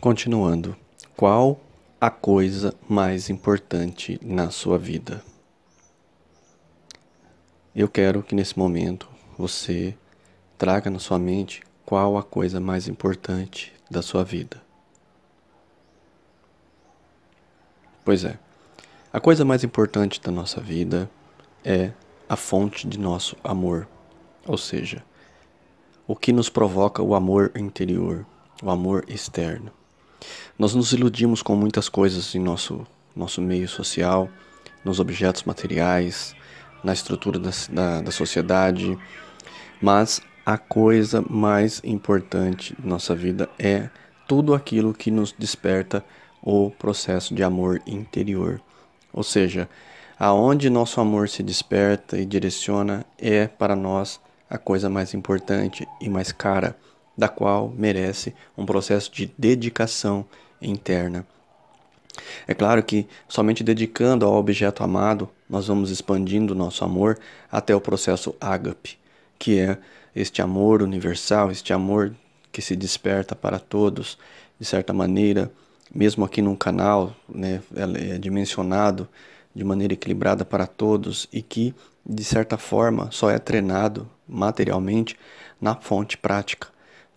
Continuando, qual a coisa mais importante na sua vida? Eu quero que nesse momento você traga na sua mente qual a coisa mais importante da sua vida. Pois é, a coisa mais importante da nossa vida é a fonte de nosso amor, ou seja, o que nos provoca o amor interior, o amor externo. Nós nos iludimos com muitas coisas em nosso, nosso meio social, nos objetos materiais, na estrutura da, da, da sociedade, mas a coisa mais importante da nossa vida é tudo aquilo que nos desperta o processo de amor interior. Ou seja, aonde nosso amor se desperta e direciona é para nós a coisa mais importante e mais cara, da qual merece um processo de dedicação interna. É claro que somente dedicando ao objeto amado nós vamos expandindo nosso amor até o processo ágape, que é este amor universal, este amor que se desperta para todos, de certa maneira, mesmo aqui num canal, né, é dimensionado de maneira equilibrada para todos e que, de certa forma, só é treinado materialmente na fonte prática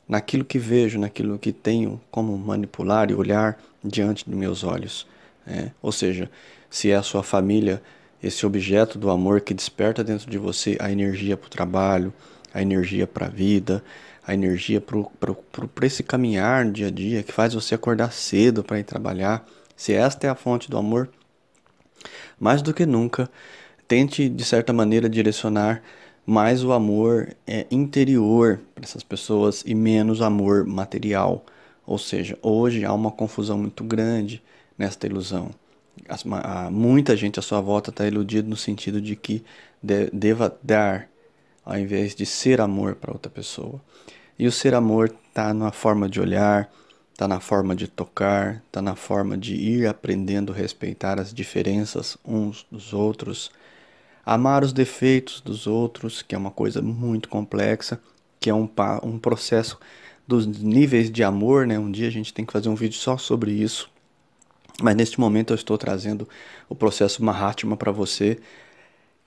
naquilo que vejo, naquilo que tenho como manipular e olhar diante de meus olhos. Né? Ou seja, se é a sua família, esse objeto do amor que desperta dentro de você a energia para o trabalho, a energia para a vida, a energia para esse caminhar dia a dia que faz você acordar cedo para ir trabalhar. Se esta é a fonte do amor, mais do que nunca, tente de certa maneira direcionar mais o amor é interior para essas pessoas e menos amor material. Ou seja, hoje há uma confusão muito grande nesta ilusão. As, a, muita gente à sua volta está iludida no sentido de que de, deva dar ao invés de ser amor para outra pessoa. E o ser amor está na forma de olhar, está na forma de tocar, está na forma de ir aprendendo a respeitar as diferenças uns dos outros Amar os defeitos dos outros, que é uma coisa muito complexa, que é um, um processo dos níveis de amor, né? Um dia a gente tem que fazer um vídeo só sobre isso. Mas neste momento eu estou trazendo o processo Mahatma para você,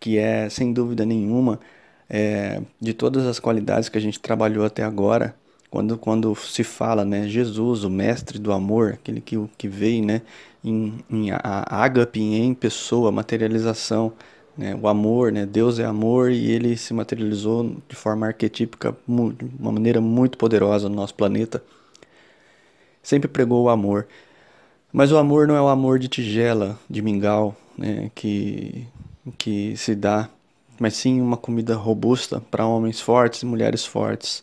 que é, sem dúvida nenhuma, é, de todas as qualidades que a gente trabalhou até agora, quando, quando se fala, né, Jesus, o mestre do amor, aquele que, que veio, né, em, em a, a em pessoa, materialização, né, o amor, né, Deus é amor e ele se materializou de forma arquetípica, de uma maneira muito poderosa no nosso planeta. Sempre pregou o amor. Mas o amor não é o amor de tigela, de mingau, né, que, que se dá, mas sim uma comida robusta para homens fortes e mulheres fortes.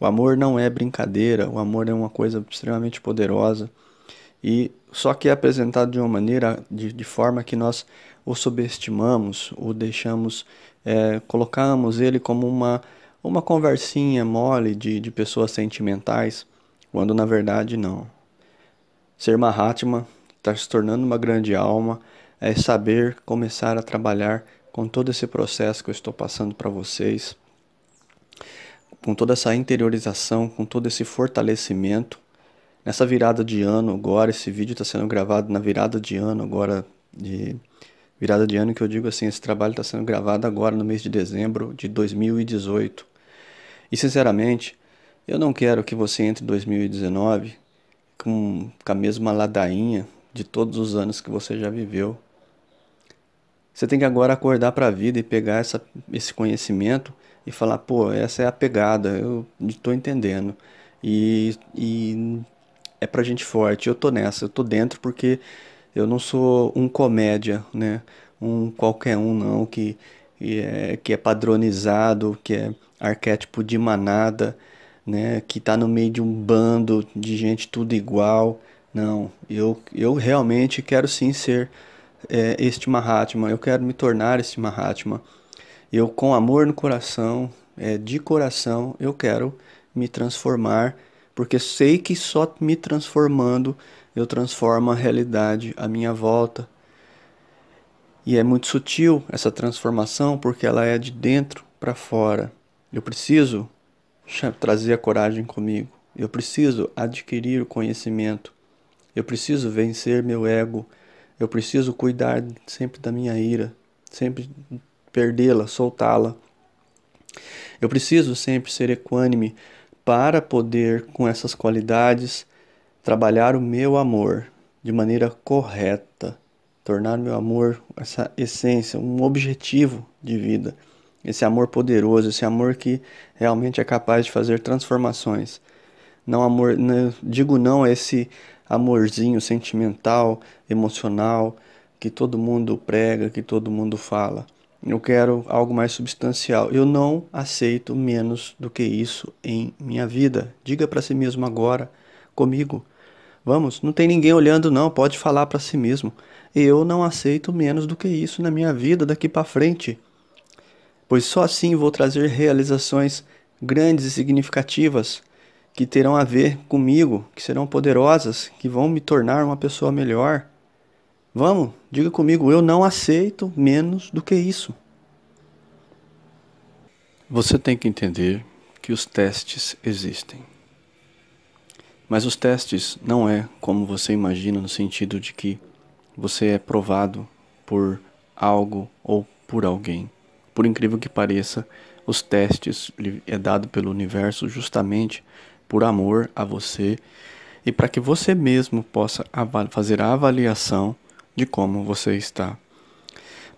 O amor não é brincadeira, o amor é uma coisa extremamente poderosa. E só que é apresentado de uma maneira, de, de forma que nós o subestimamos, o deixamos, é, colocamos ele como uma, uma conversinha mole de, de pessoas sentimentais, quando na verdade não. Ser Mahatma está se tornando uma grande alma é saber começar a trabalhar com todo esse processo que eu estou passando para vocês, com toda essa interiorização, com todo esse fortalecimento. Nessa virada de ano agora, esse vídeo está sendo gravado na virada de ano agora de Virada de ano que eu digo assim, esse trabalho está sendo gravado agora no mês de dezembro de 2018. E sinceramente, eu não quero que você entre 2019 com, com a mesma ladainha de todos os anos que você já viveu. Você tem que agora acordar para a vida e pegar essa, esse conhecimento e falar, pô, essa é a pegada, eu estou entendendo. E, e é pra gente forte, eu tô nessa, eu tô dentro porque eu não sou um comédia, né? Um qualquer um não que é, que é padronizado, que é arquétipo de manada, né? Que está no meio de um bando de gente tudo igual. Não, eu eu realmente quero sim ser é, este Mahatma. Eu quero me tornar este Mahatma. Eu com amor no coração, é, de coração, eu quero me transformar porque sei que só me transformando eu transformo a realidade à minha volta. E é muito sutil essa transformação porque ela é de dentro para fora. Eu preciso trazer a coragem comigo. Eu preciso adquirir o conhecimento. Eu preciso vencer meu ego. Eu preciso cuidar sempre da minha ira, sempre perdê-la, soltá-la. Eu preciso sempre ser equânime, para poder, com essas qualidades, trabalhar o meu amor de maneira correta, tornar meu amor essa essência, um objetivo de vida, esse amor poderoso, esse amor que realmente é capaz de fazer transformações. Não amor, não, né, digo não a esse amorzinho sentimental, emocional que todo mundo prega, que todo mundo fala. Eu quero algo mais substancial. Eu não aceito menos do que isso em minha vida. Diga para si mesmo agora, comigo. Vamos, não tem ninguém olhando não, pode falar para si mesmo. Eu não aceito menos do que isso na minha vida daqui para frente. Pois só assim vou trazer realizações grandes e significativas que terão a ver comigo, que serão poderosas, que vão me tornar uma pessoa melhor. Vamos, diga comigo, eu não aceito menos do que isso. Você tem que entender que os testes existem. Mas os testes não é como você imagina no sentido de que você é provado por algo ou por alguém. Por incrível que pareça, os testes é dado pelo universo justamente por amor a você e para que você mesmo possa fazer a avaliação de como você está.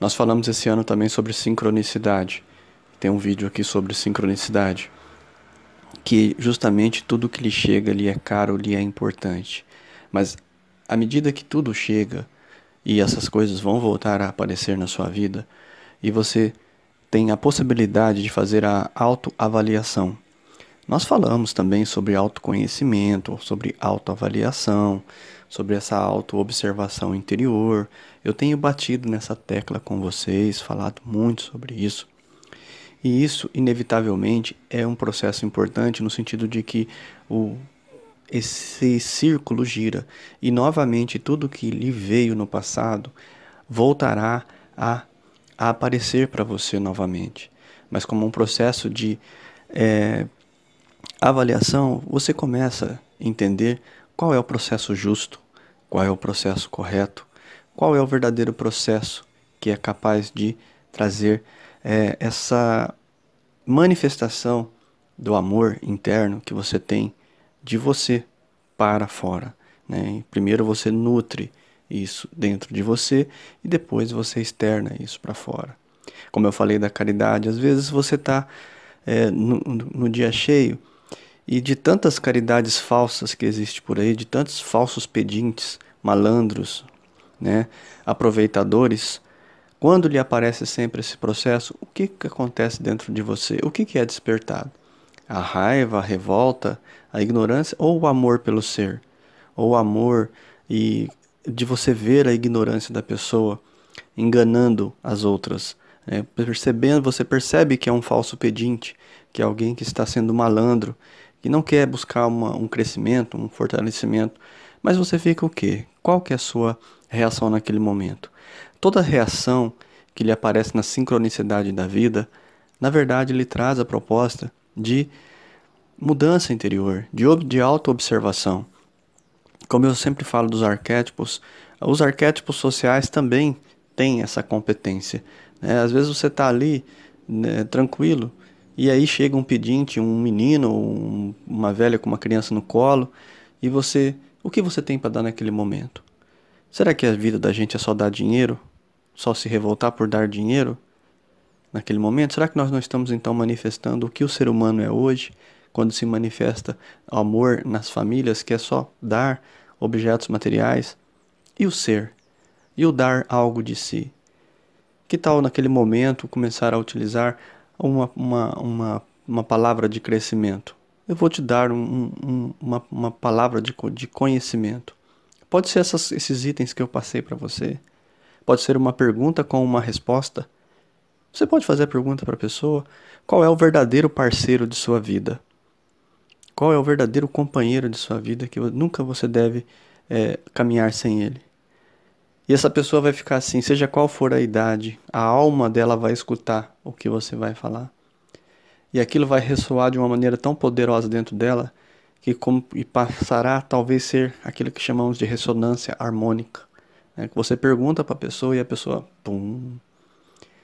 Nós falamos esse ano também sobre sincronicidade. Tem um vídeo aqui sobre sincronicidade, que justamente tudo que lhe chega lhe é caro, lhe é importante. Mas à medida que tudo chega e essas coisas vão voltar a aparecer na sua vida, e você tem a possibilidade de fazer a autoavaliação. Nós falamos também sobre autoconhecimento, sobre autoavaliação, sobre essa autoobservação interior. Eu tenho batido nessa tecla com vocês, falado muito sobre isso. E isso, inevitavelmente, é um processo importante no sentido de que o, esse círculo gira e, novamente, tudo que lhe veio no passado voltará a, a aparecer para você novamente. Mas, como um processo de é, avaliação, você começa a entender qual é o processo justo qual é o processo correto, qual é o verdadeiro processo que é capaz de trazer é, essa manifestação do amor interno que você tem de você para fora. Né? Primeiro você nutre isso dentro de você e depois você externa isso para fora. Como eu falei da caridade, às vezes você está é, no, no dia cheio e de tantas caridades falsas que existe por aí, de tantos falsos pedintes malandros, né, aproveitadores, quando lhe aparece sempre esse processo, o que, que acontece dentro de você? O que, que é despertado? A raiva, a revolta, a ignorância ou o amor pelo ser? Ou o amor e de você ver a ignorância da pessoa enganando as outras? Né? percebendo, você percebe que é um falso pedinte, que é alguém que está sendo malandro, que não quer buscar uma, um crescimento, um fortalecimento, mas você fica o quê? Qual que é a sua reação naquele momento? Toda reação que lhe aparece na sincronicidade da vida, na verdade, lhe traz a proposta de mudança interior, de, de auto-observação. Como eu sempre falo dos arquétipos, os arquétipos sociais também têm essa competência. Né? Às vezes você está ali né, tranquilo e aí chega um pedinte, um menino, um, uma velha com uma criança no colo e você o que você tem para dar naquele momento? Será que a vida da gente é só dar dinheiro? Só se revoltar por dar dinheiro? Naquele momento, será que nós não estamos então manifestando o que o ser humano é hoje, quando se manifesta o amor nas famílias, que é só dar objetos materiais? E o ser? E o dar algo de si? Que tal naquele momento começar a utilizar uma, uma, uma, uma palavra de crescimento? eu vou te dar um, um, uma, uma, palavra de, de conhecimento. Pode ser essas, esses itens que eu passei para você. Pode ser uma pergunta com uma resposta. Você pode fazer a pergunta para a pessoa: qual é o verdadeiro parceiro de sua vida? Qual é o verdadeiro companheiro de sua vida que nunca você deve é, caminhar sem ele? E essa pessoa vai ficar assim, seja qual for a idade, a alma dela vai escutar o que você vai falar e aquilo vai ressoar de uma maneira tão poderosa dentro dela que como, e passará talvez ser aquilo que chamamos de ressonância harmônica. Né? Que você pergunta para a pessoa e a pessoa pum,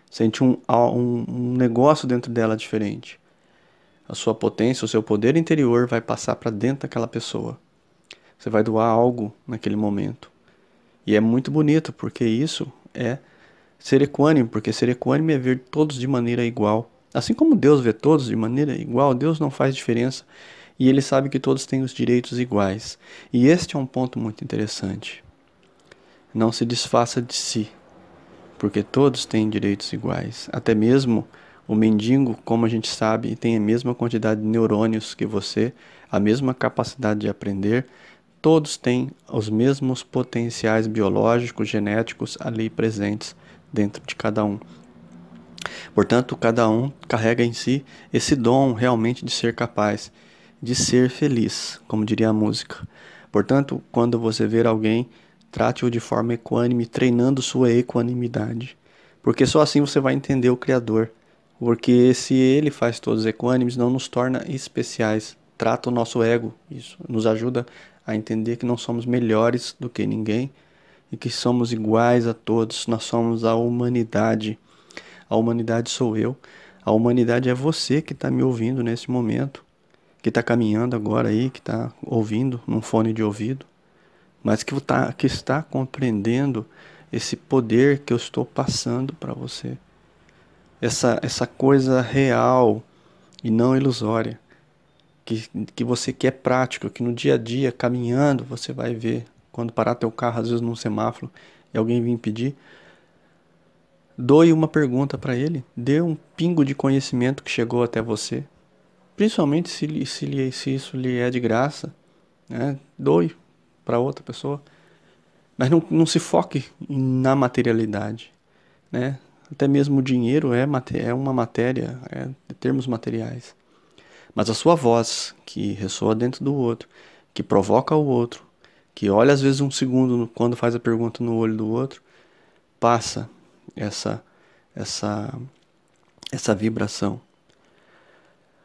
sente um, um, um negócio dentro dela diferente. A sua potência, o seu poder interior vai passar para dentro daquela pessoa. Você vai doar algo naquele momento. E é muito bonito, porque isso é ser equânime, porque ser equânime é ver todos de maneira igual Assim como Deus vê todos de maneira igual, Deus não faz diferença e ele sabe que todos têm os direitos iguais. E este é um ponto muito interessante. Não se desfaça de si, porque todos têm direitos iguais. Até mesmo o mendigo, como a gente sabe, tem a mesma quantidade de neurônios que você, a mesma capacidade de aprender. Todos têm os mesmos potenciais biológicos, genéticos ali presentes dentro de cada um. Portanto, cada um carrega em si esse dom realmente de ser capaz de ser feliz, como diria a música. Portanto, quando você ver alguém, trate-o de forma equânime, treinando sua equanimidade. Porque só assim você vai entender o Criador. Porque se ele faz todos equânimes, não nos torna especiais. Trata o nosso ego. Isso nos ajuda a entender que não somos melhores do que ninguém e que somos iguais a todos. Nós somos a humanidade. A humanidade sou eu. A humanidade é você que está me ouvindo nesse momento, que está caminhando agora aí, que está ouvindo num fone de ouvido, mas que, tá, que está compreendendo esse poder que eu estou passando para você. Essa, essa coisa real e não ilusória, que, que você que é prático, que no dia a dia, caminhando, você vai ver. Quando parar teu carro, às vezes num semáforo, e alguém vir pedir, Doe uma pergunta para ele, dê um pingo de conhecimento que chegou até você, principalmente se, se, se isso lhe é de graça, né? doe para outra pessoa, mas não, não se foque na materialidade, né? até mesmo o dinheiro é, é uma matéria, é termos materiais, mas a sua voz que ressoa dentro do outro, que provoca o outro, que olha às vezes um segundo quando faz a pergunta no olho do outro, passa essa essa essa vibração.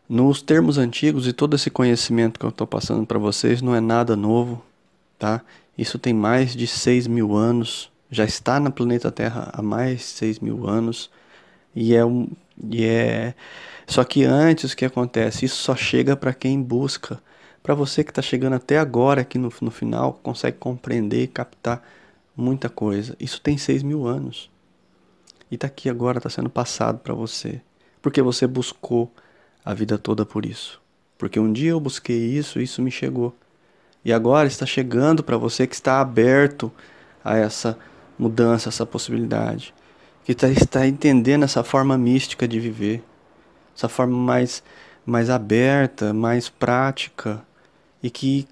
Nos termos antigos e todo esse conhecimento que eu estou passando para vocês não é nada novo, tá? Isso tem mais de 6 mil anos, já está na planeta Terra há mais de 6 mil anos, e é um. E é... Só que antes o que acontece? Isso só chega para quem busca. Para você que está chegando até agora aqui no, no final, consegue compreender e captar muita coisa. Isso tem 6 mil anos e está aqui agora, está sendo passado para você, porque você buscou a vida toda por isso. Porque um dia eu busquei isso, isso me chegou. E agora está chegando para você que está aberto a essa mudança, essa possibilidade, que está, está entendendo essa forma mística de viver, essa forma mais mais aberta, mais prática e que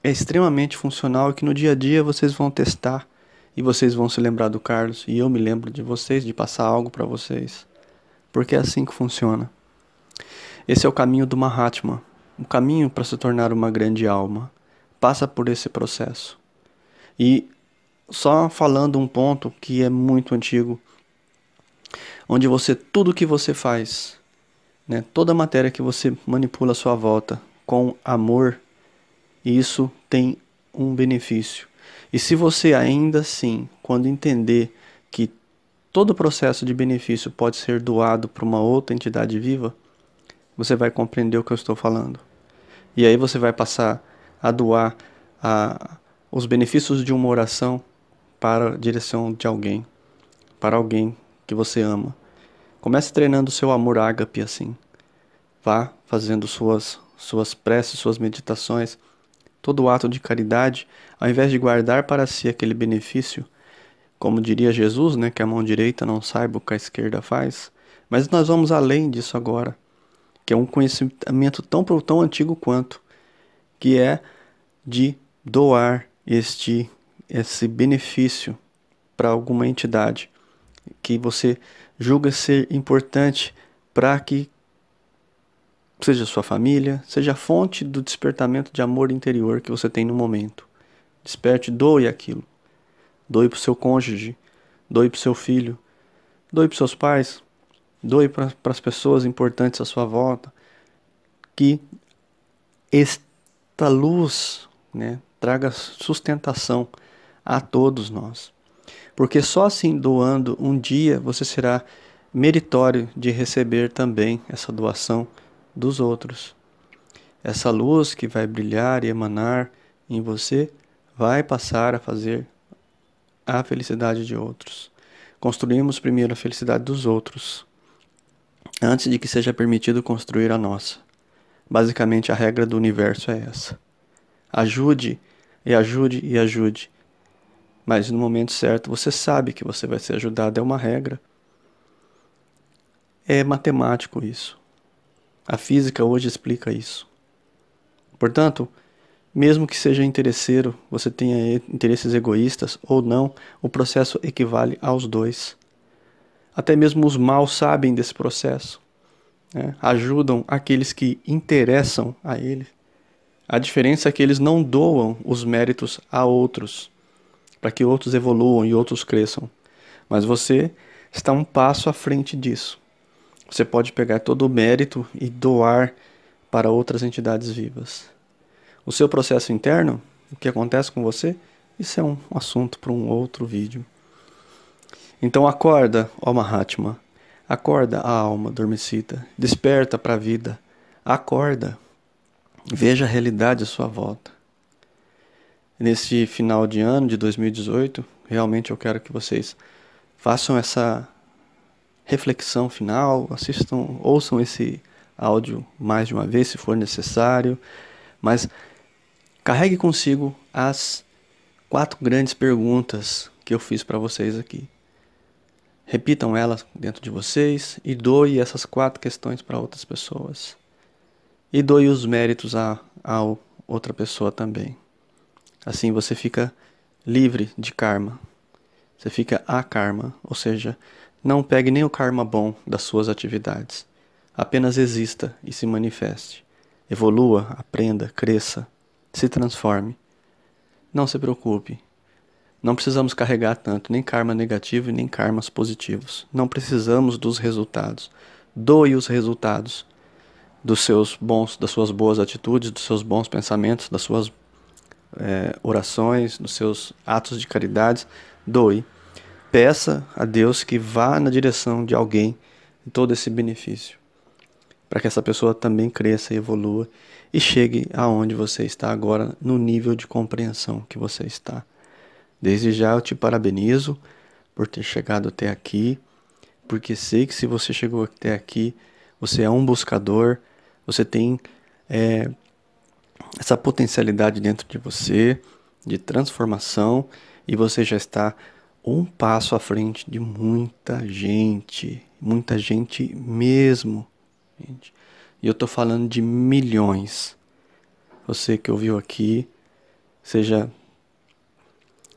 é extremamente funcional e que no dia a dia vocês vão testar e vocês vão se lembrar do Carlos e eu me lembro de vocês, de passar algo para vocês. Porque é assim que funciona. Esse é o caminho do Mahatma. O caminho para se tornar uma grande alma passa por esse processo. E só falando um ponto que é muito antigo, onde você tudo que você faz, né, toda matéria que você manipula à sua volta com amor, isso tem um benefício e se você ainda assim, quando entender que todo o processo de benefício pode ser doado para uma outra entidade viva, você vai compreender o que eu estou falando. E aí você vai passar a doar a, os benefícios de uma oração para a direção de alguém, para alguém que você ama. Comece treinando seu amor ágape assim. Vá fazendo suas suas preces, suas meditações Todo ato de caridade, ao invés de guardar para si aquele benefício, como diria Jesus, né, que a mão direita não saiba o que a esquerda faz, mas nós vamos além disso agora, que é um conhecimento tão, tão antigo quanto, que é de doar este esse benefício para alguma entidade que você julga ser importante para que seja sua família, seja a fonte do despertamento de amor interior que você tem no momento. Desperte, doe aquilo. Doe para o seu cônjuge, doe para o seu filho, doe para seus pais, doe para as pessoas importantes à sua volta. Que esta luz né, traga sustentação a todos nós. Porque só assim doando um dia você será meritório de receber também essa doação dos outros. Essa luz que vai brilhar e emanar em você vai passar a fazer a felicidade de outros. Construímos primeiro a felicidade dos outros, antes de que seja permitido construir a nossa. Basicamente, a regra do universo é essa. Ajude e ajude e ajude. Mas no momento certo você sabe que você vai ser ajudado, é uma regra. É matemático isso. A física hoje explica isso. Portanto, mesmo que seja interesseiro, você tenha interesses egoístas ou não, o processo equivale aos dois. Até mesmo os maus sabem desse processo. Né? Ajudam aqueles que interessam a ele. A diferença é que eles não doam os méritos a outros, para que outros evoluam e outros cresçam. Mas você está um passo à frente disso você pode pegar todo o mérito e doar para outras entidades vivas. O seu processo interno, o que acontece com você, isso é um assunto para um outro vídeo. Então acorda, ó Mahatma. Acorda a alma adormecida. Desperta para a vida. Acorda. Veja a realidade à sua volta. Neste final de ano de 2018, realmente eu quero que vocês façam essa reflexão final, assistam, ouçam esse áudio mais de uma vez, se for necessário, mas carregue consigo as quatro grandes perguntas que eu fiz para vocês aqui. Repitam elas dentro de vocês e doe essas quatro questões para outras pessoas. E doe os méritos a, a outra pessoa também. Assim você fica livre de karma. Você fica a karma, ou seja, não pegue nem o karma bom das suas atividades. Apenas exista e se manifeste. Evolua, aprenda, cresça, se transforme. Não se preocupe. Não precisamos carregar tanto nem karma negativo e nem karmas positivos. Não precisamos dos resultados. Doe os resultados dos seus bons, das suas boas atitudes, dos seus bons pensamentos, das suas é, orações, dos seus atos de caridade. Doe peça a Deus que vá na direção de alguém todo esse benefício, para que essa pessoa também cresça e evolua e chegue aonde você está agora no nível de compreensão que você está. Desde já eu te parabenizo por ter chegado até aqui, porque sei que se você chegou até aqui, você é um buscador, você tem é, essa potencialidade dentro de você de transformação e você já está um passo à frente de muita gente, muita gente mesmo. Gente. E eu estou falando de milhões. Você que ouviu aqui, seja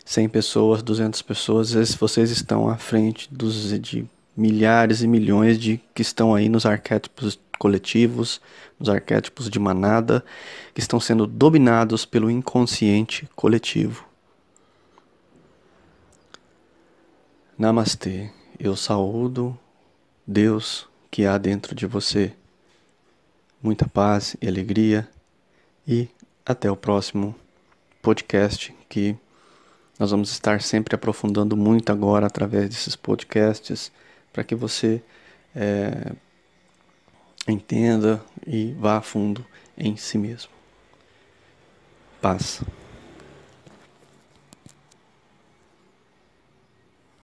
100 pessoas, 200 pessoas, às vezes vocês estão à frente dos, de milhares e milhões de que estão aí nos arquétipos coletivos, nos arquétipos de manada, que estão sendo dominados pelo inconsciente coletivo. Namastê, eu saúdo Deus que há dentro de você. Muita paz e alegria e até o próximo podcast que nós vamos estar sempre aprofundando muito agora através desses podcasts para que você é, entenda e vá a fundo em si mesmo. Paz.